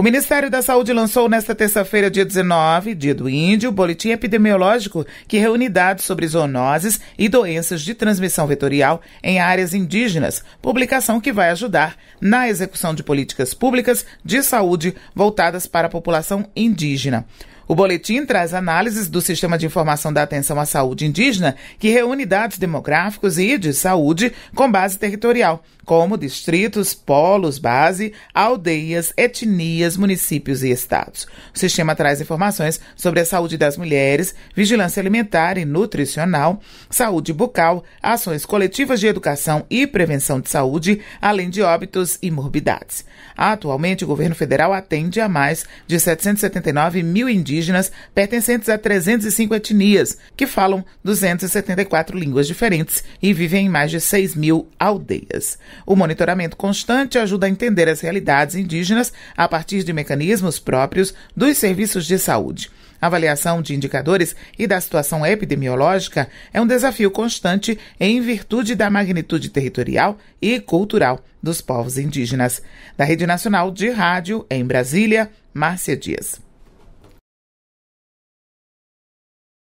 O Ministério da Saúde lançou nesta terça-feira, dia 19, dia do Índio, o boletim epidemiológico que reúne dados sobre zoonoses e doenças de transmissão vetorial em áreas indígenas, publicação que vai ajudar na execução de políticas públicas de saúde voltadas para a população indígena. O boletim traz análises do Sistema de Informação da Atenção à Saúde Indígena, que reúne dados demográficos e de saúde com base territorial, como distritos, polos, base, aldeias, etnias, municípios e estados. O sistema traz informações sobre a saúde das mulheres, vigilância alimentar e nutricional, saúde bucal, ações coletivas de educação e prevenção de saúde, além de óbitos e morbidades. Atualmente, o governo federal atende a mais de 779 mil indígenas indígenas pertencentes a 305 etnias, que falam 274 línguas diferentes e vivem em mais de 6 mil aldeias. O monitoramento constante ajuda a entender as realidades indígenas a partir de mecanismos próprios dos serviços de saúde. A avaliação de indicadores e da situação epidemiológica é um desafio constante em virtude da magnitude territorial e cultural dos povos indígenas. Da Rede Nacional de Rádio, em Brasília, Márcia Dias.